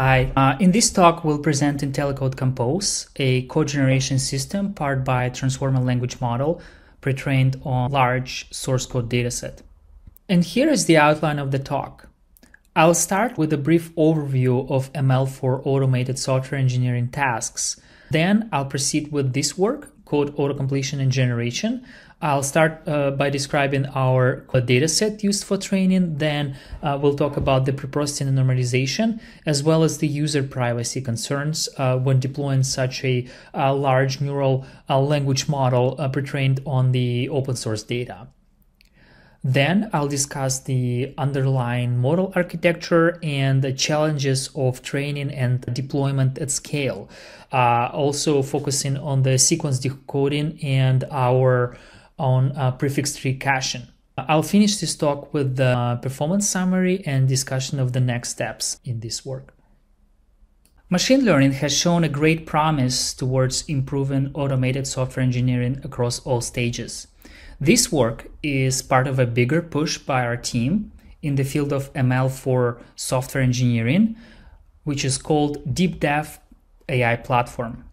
Hi. Uh, in this talk, we'll present IntelliCode Compose, a code generation system powered by a transformer language model pre-trained on large source code dataset. And here is the outline of the talk. I'll start with a brief overview of ML for automated software engineering tasks. Then I'll proceed with this work, code auto completion and generation, I'll start uh, by describing our uh, data set used for training, then uh, we'll talk about the preprocessing and normalization, as well as the user privacy concerns uh, when deploying such a, a uh, large neural uh, language model pre-trained on the open source data. Then I'll discuss the underlying model architecture and the challenges of training and deployment at scale. Uh, also focusing on the sequence decoding and our on uh, prefix tree caching. I'll finish this talk with the uh, performance summary and discussion of the next steps in this work. Machine learning has shown a great promise towards improving automated software engineering across all stages. This work is part of a bigger push by our team in the field of ML for software engineering, which is called DeepDev AI platform.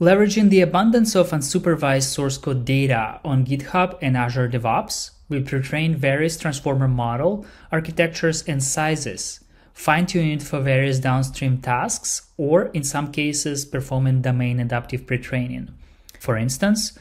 Leveraging the abundance of unsupervised source code data on GitHub and Azure DevOps, we pre various transformer model, architectures, and sizes, fine-tune it for various downstream tasks, or in some cases, performing domain adaptive pre-training. For instance,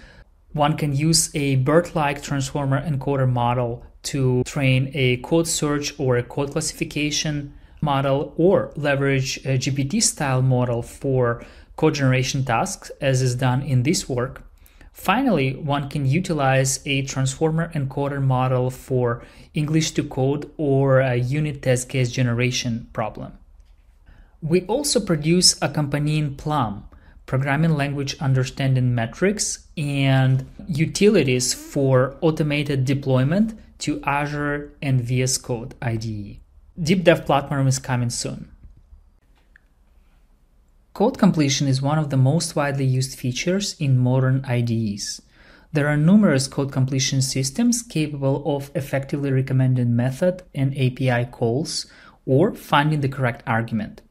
one can use a BERT-like transformer encoder model to train a code search or a code classification model or leverage a GPT-style model for code generation tasks as is done in this work. Finally, one can utilize a transformer encoder model for English to code or a unit test case generation problem. We also produce accompanying Plum, programming language understanding metrics, and utilities for automated deployment to Azure and VS Code IDE. Deep Dev Platform is coming soon. Code completion is one of the most widely used features in modern IDEs. There are numerous code completion systems capable of effectively recommending method and API calls or finding the correct argument.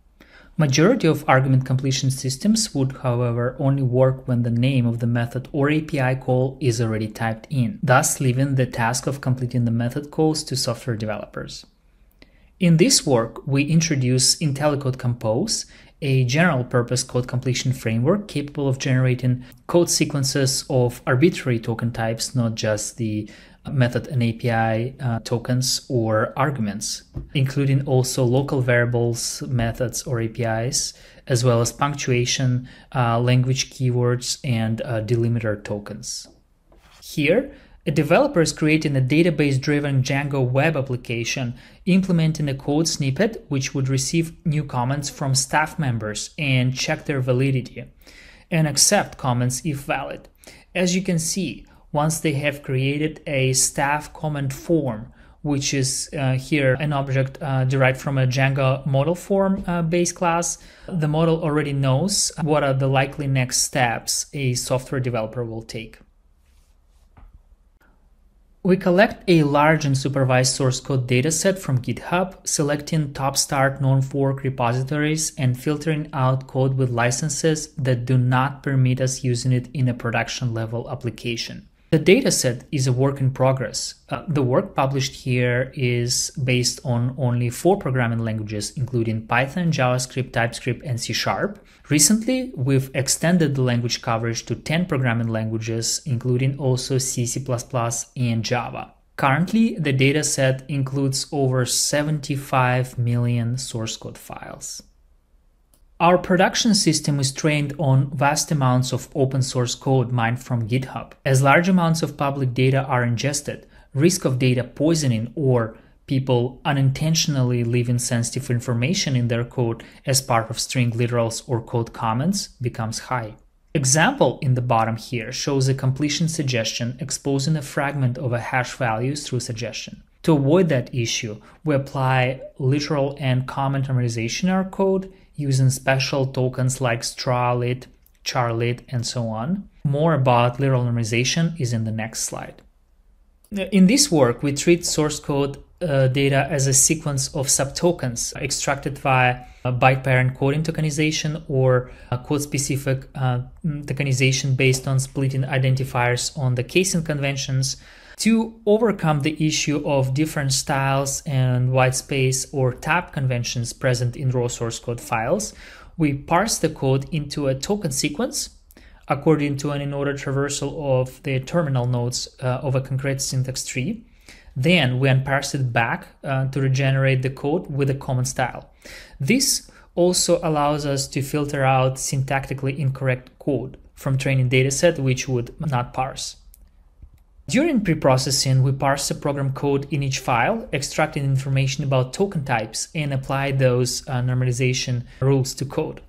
Majority of argument completion systems would, however, only work when the name of the method or API call is already typed in, thus leaving the task of completing the method calls to software developers. In this work, we introduce IntelliCode Compose a general purpose code completion framework capable of generating code sequences of arbitrary token types, not just the method and API uh, tokens or arguments, including also local variables, methods, or APIs, as well as punctuation, uh, language keywords, and uh, delimiter tokens. Here, a developer is creating a database-driven Django web application, implementing a code snippet which would receive new comments from staff members and check their validity, and accept comments if valid. As you can see, once they have created a staff comment form, which is uh, here an object uh, derived from a Django model form uh, base class. The model already knows what are the likely next steps a software developer will take. We collect a large and supervised source code dataset from GitHub, selecting top start non-fork repositories and filtering out code with licenses that do not permit us using it in a production level application. The dataset is a work in progress. Uh, the work published here is based on only four programming languages, including Python, JavaScript, TypeScript, and C Sharp. Recently, we've extended the language coverage to 10 programming languages, including also C, C++, and Java. Currently, the dataset includes over 75 million source code files. Our production system is trained on vast amounts of open source code mined from GitHub. As large amounts of public data are ingested, risk of data poisoning or people unintentionally leaving sensitive information in their code as part of string literals or code comments becomes high. Example in the bottom here shows a completion suggestion exposing a fragment of a hash value through suggestion. To avoid that issue, we apply literal and common normalization in our code using special tokens like stralit, charlit, and so on. More about literal normalization is in the next slide. In this work, we treat source code uh, data as a sequence of subtokens extracted via uh, byte pair encoding tokenization or code specific uh, mm, tokenization based on splitting identifiers on the casing conventions to overcome the issue of different styles and white space or tab conventions present in raw source code files, we parse the code into a token sequence according to an in order traversal of the terminal nodes uh, of a concrete syntax tree. Then we unparse it back uh, to regenerate the code with a common style. This also allows us to filter out syntactically incorrect code from training dataset which would not parse. During preprocessing, we parse the program code in each file, extracting information about token types, and apply those uh, normalization rules to code.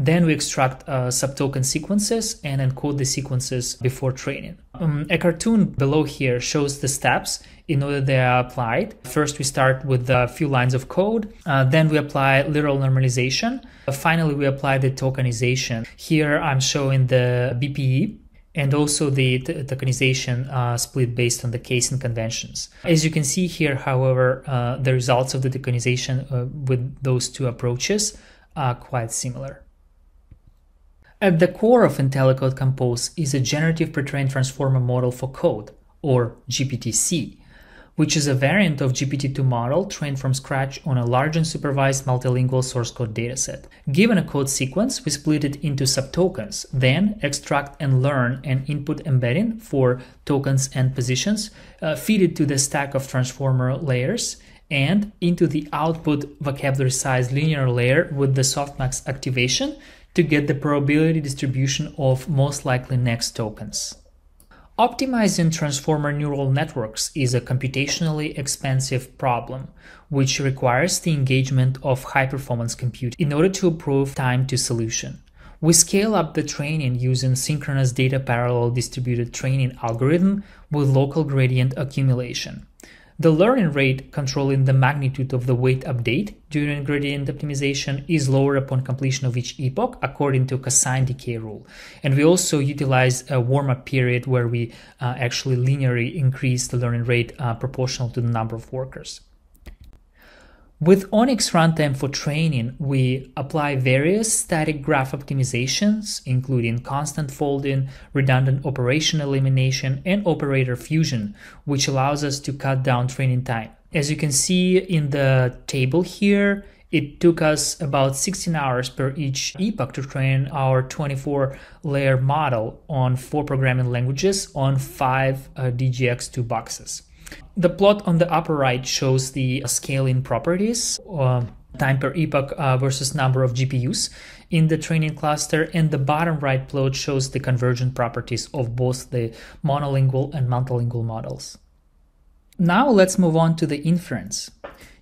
Then we extract uh, subtoken sequences and encode the sequences before training. Um, a cartoon below here shows the steps in order they are applied. First, we start with a few lines of code. Uh, then we apply literal normalization. Uh, finally, we apply the tokenization. Here, I'm showing the BPE and also the tokenization uh, split based on the case and conventions. As you can see here, however, uh, the results of the tokenization uh, with those two approaches are quite similar. At the core of IntelliCode Compose is a generative pre-trained transformer model for code, or GPT-C, which is a variant of GPT-2 model trained from scratch on a large and supervised multilingual source code dataset. Given a code sequence, we split it into subtokens, then extract and learn an input embedding for tokens and positions, uh, feed it to the stack of transformer layers, and into the output vocabulary size linear layer with the softmax activation to get the probability distribution of most likely next tokens. Optimizing transformer neural networks is a computationally expensive problem, which requires the engagement of high-performance compute in order to improve time to solution. We scale up the training using synchronous data parallel distributed training algorithm with local gradient accumulation. The learning rate controlling the magnitude of the weight update during gradient optimization is lower upon completion of each epoch according to cosine decay rule. And we also utilize a warm-up period where we uh, actually linearly increase the learning rate uh, proportional to the number of workers. With Onyx Runtime for training, we apply various static graph optimizations, including constant folding, redundant operation elimination, and operator fusion, which allows us to cut down training time. As you can see in the table here, it took us about 16 hours per each epoch to train our 24 layer model on four programming languages on five uh, DGX2 boxes. The plot on the upper right shows the scaling properties, uh, time per epoch uh, versus number of GPUs in the training cluster, and the bottom right plot shows the convergent properties of both the monolingual and multilingual models. Now let's move on to the inference.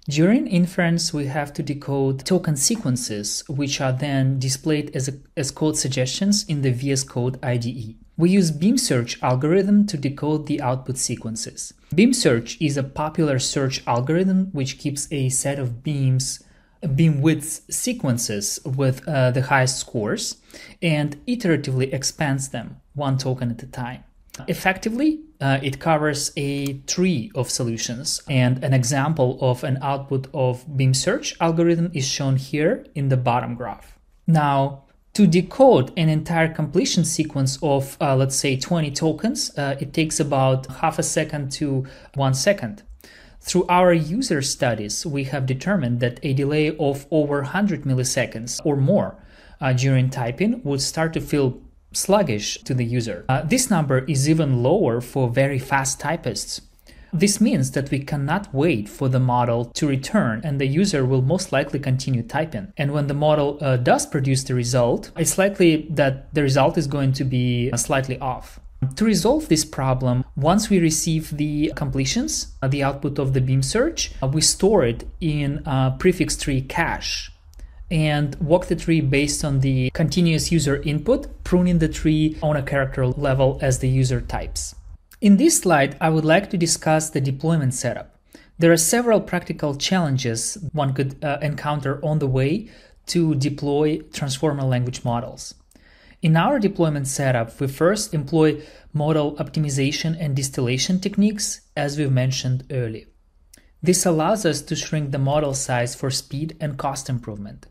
During inference, we have to decode token sequences, which are then displayed as, a, as code suggestions in the VS Code IDE. We use beam search algorithm to decode the output sequences. Beam search is a popular search algorithm which keeps a set of beams beam width sequences with uh, the highest scores and iteratively expands them one token at a time. Effectively, uh, it covers a tree of solutions and an example of an output of beam search algorithm is shown here in the bottom graph. Now, to decode an entire completion sequence of, uh, let's say, 20 tokens, uh, it takes about half a second to one second. Through our user studies, we have determined that a delay of over 100 milliseconds or more uh, during typing would start to feel sluggish to the user. Uh, this number is even lower for very fast typists. This means that we cannot wait for the model to return and the user will most likely continue typing. And when the model uh, does produce the result, it's likely that the result is going to be uh, slightly off. To resolve this problem, once we receive the completions, uh, the output of the beam search, uh, we store it in a uh, prefix tree cache and walk the tree based on the continuous user input, pruning the tree on a character level as the user types. In this slide, I would like to discuss the deployment setup. There are several practical challenges one could uh, encounter on the way to deploy transformer language models. In our deployment setup, we first employ model optimization and distillation techniques, as we've mentioned earlier. This allows us to shrink the model size for speed and cost improvement.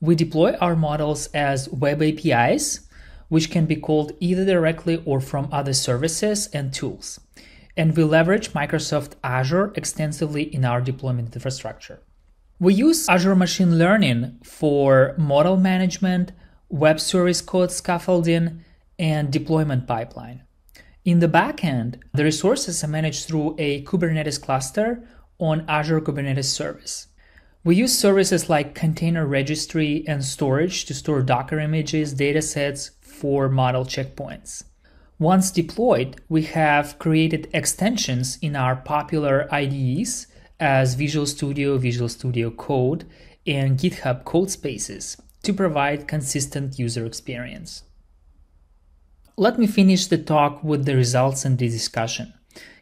We deploy our models as web APIs which can be called either directly or from other services and tools. And we leverage Microsoft Azure extensively in our deployment infrastructure. We use Azure Machine Learning for model management, web service code scaffolding, and deployment pipeline. In the backend, the resources are managed through a Kubernetes cluster on Azure Kubernetes Service. We use services like container registry and storage to store Docker images, datasets, for model checkpoints. Once deployed, we have created extensions in our popular IDEs as Visual Studio, Visual Studio Code, and GitHub code spaces to provide consistent user experience. Let me finish the talk with the results and the discussion.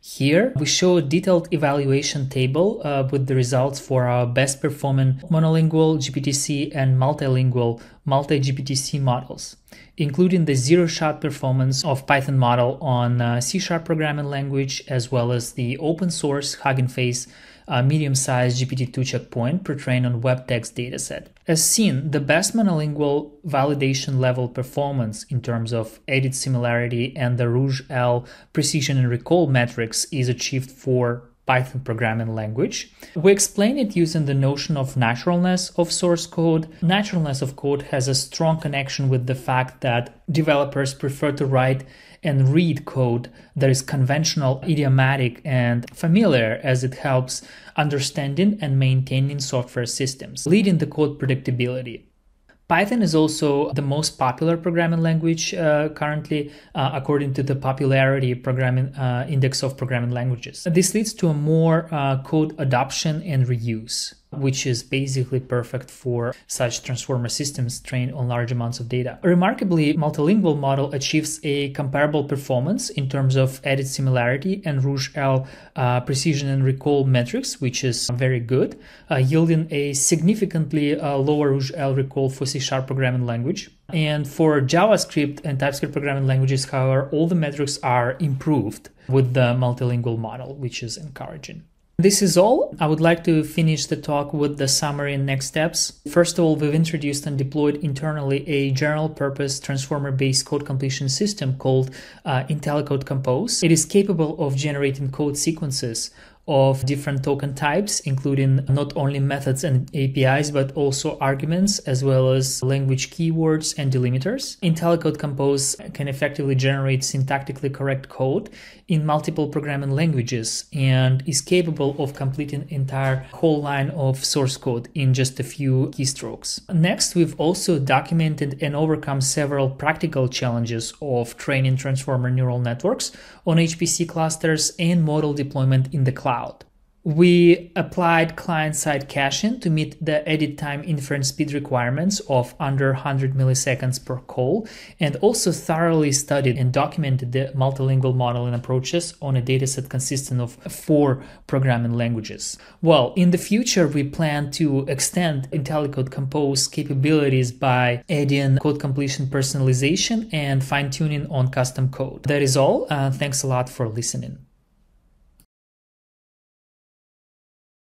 Here we show a detailed evaluation table uh, with the results for our best performing monolingual GPTC and multilingual multi-GPTC models, including the zero-shot performance of Python model on uh, C-sharp programming language, as well as the open source Hugging Face uh, medium-sized GPT-2 checkpoint pre-trained on text dataset. As seen, the best monolingual validation level performance in terms of edit similarity and the Rouge L precision and recall metrics is achieved for Python programming language. We explain it using the notion of naturalness of source code. Naturalness of code has a strong connection with the fact that developers prefer to write and read code that is conventional, idiomatic, and familiar as it helps understanding and maintaining software systems, leading to code predictability. Python is also the most popular programming language uh, currently, uh, according to the popularity programming uh, index of programming languages. This leads to a more uh, code adoption and reuse which is basically perfect for such transformer systems trained on large amounts of data. Remarkably, multilingual model achieves a comparable performance in terms of added similarity and Rouge-L uh, precision and recall metrics, which is very good, uh, yielding a significantly uh, lower Rouge-L recall for C-sharp programming language. And for JavaScript and TypeScript programming languages, however, all the metrics are improved with the multilingual model, which is encouraging. This is all. I would like to finish the talk with the summary and next steps. First of all, we've introduced and deployed internally a general purpose transformer based code completion system called uh, IntelliCode Compose. It is capable of generating code sequences of different token types, including not only methods and APIs, but also arguments, as well as language keywords and delimiters. IntelliCode Compose can effectively generate syntactically correct code in multiple programming languages and is capable of completing entire whole line of source code in just a few keystrokes. Next, we've also documented and overcome several practical challenges of training transformer neural networks on HPC clusters and model deployment in the cloud cloud. We applied client-side caching to meet the edit time inference speed requirements of under 100 milliseconds per call, and also thoroughly studied and documented the multilingual modeling approaches on a dataset consisting of four programming languages. Well, in the future, we plan to extend IntelliCode Compose capabilities by adding code completion personalization and fine-tuning on custom code. That is all. Uh, thanks a lot for listening.